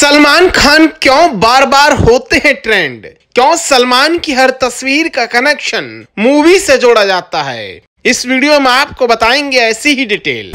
सलमान खान क्यों बार बार होते हैं ट्रेंड क्यों सलमान की हर तस्वीर का कनेक्शन मूवी से जोड़ा जाता है इस वीडियो में आपको बताएंगे ऐसी ही डिटेल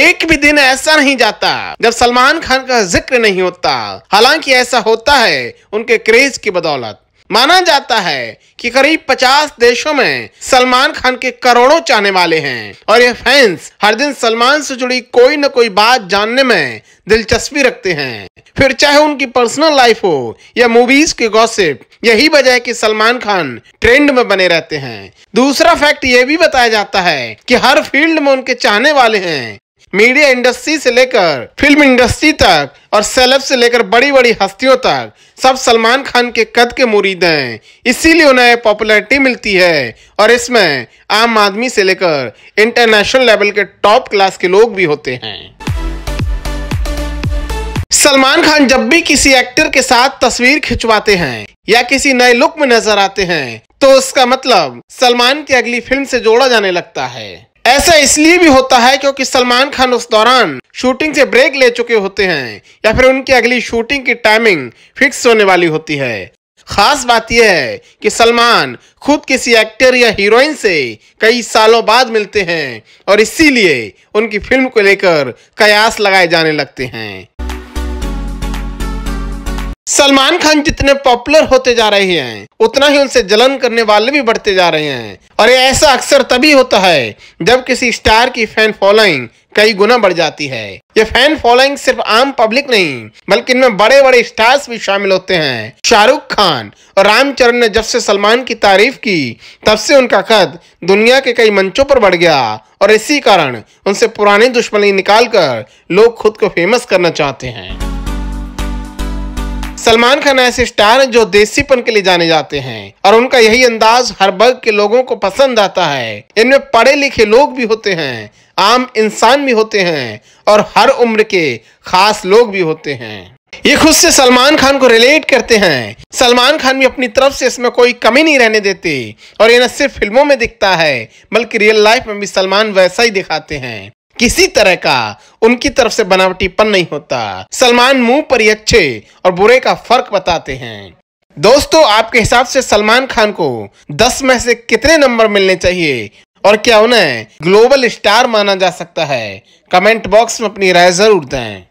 एक भी दिन ऐसा नहीं जाता जब सलमान खान का जिक्र नहीं होता हालांकि ऐसा होता है उनके क्रेज की बदौलत माना जाता है कि करीब 50 देशों में सलमान खान के करोड़ों चाहने वाले हैं और ये फैंस हर दिन सलमान से जुड़ी कोई न कोई बात जानने में दिलचस्पी रखते हैं फिर चाहे उनकी पर्सनल लाइफ हो या मूवीज के गॉसिप यही वजह है कि सलमान खान ट्रेंड में बने रहते हैं दूसरा फैक्ट ये भी बताया जाता है कि हर फील्ड में उनके चाहने वाले हैं मीडिया इंडस्ट्री से लेकर फिल्म इंडस्ट्री तक और सेलेब से लेकर बड़ी बड़ी हस्तियों तक सब सलमान खान के कद के मुरीद हैं इसीलिए उन्हें पॉपुलैरिटी मिलती है और इसमें आम आदमी से लेकर इंटरनेशनल लेवल के टॉप क्लास के लोग भी होते हैं सलमान खान जब भी किसी एक्टर के साथ तस्वीर खिंचवाते हैं या किसी नए लुक में नजर आते हैं तो उसका मतलब सलमान की अगली फिल्म से जोड़ा जाने लगता है ऐसा इसलिए भी होता है क्योंकि सलमान खान उस दौरान शूटिंग से ब्रेक ले चुके होते हैं या फिर उनकी अगली शूटिंग की टाइमिंग फिक्स होने वाली होती है खास बात यह है कि सलमान खुद किसी एक्टर या हीरोइन से कई सालों बाद मिलते हैं और इसीलिए उनकी फिल्म को लेकर कयास लगाए जाने लगते हैं सलमान खान जितने पॉपुलर होते जा रहे हैं उतना ही उनसे जलन करने वाले भी बढ़ते जा रहे हैं और ऐसा अक्सर तभी होता है जब किसी स्टार की फैन फॉलोइंग कई गुना बढ़ जाती है ये फैन फॉलोइंग सिर्फ आम पब्लिक नहीं बल्कि इनमें बड़े बड़े स्टार्स भी शामिल होते हैं शाहरुख खान और रामचरण ने जब से सलमान की तारीफ की तब से उनका कद दुनिया के कई मंचों पर बढ़ गया और इसी कारण उनसे पुरानी दुश्मनी निकालकर लोग खुद को फेमस करना चाहते हैं सलमान खान ऐसे स्टार हैं जो देसीपन के लिए जाने जाते हैं और उनका यही अंदाज हर वर्ग के लोगों को पसंद आता है इनमें पढ़े लिखे लोग भी होते हैं आम इंसान भी होते हैं और हर उम्र के खास लोग भी होते हैं ये खुद से सलमान खान को रिलेट करते हैं सलमान खान भी अपनी तरफ से इसमें कोई कमी नहीं रहने देते और ये न सिर्फ फिल्मों में दिखता है बल्कि रियल लाइफ में भी सलमान वैसा ही दिखाते हैं किसी तरह का उनकी तरफ से बनावटीपन नहीं होता सलमान मुंह पर ही अच्छे और बुरे का फर्क बताते हैं दोस्तों आपके हिसाब से सलमान खान को 10 में से कितने नंबर मिलने चाहिए और क्या उन्हें ग्लोबल स्टार माना जा सकता है कमेंट बॉक्स में अपनी राय जरूर दें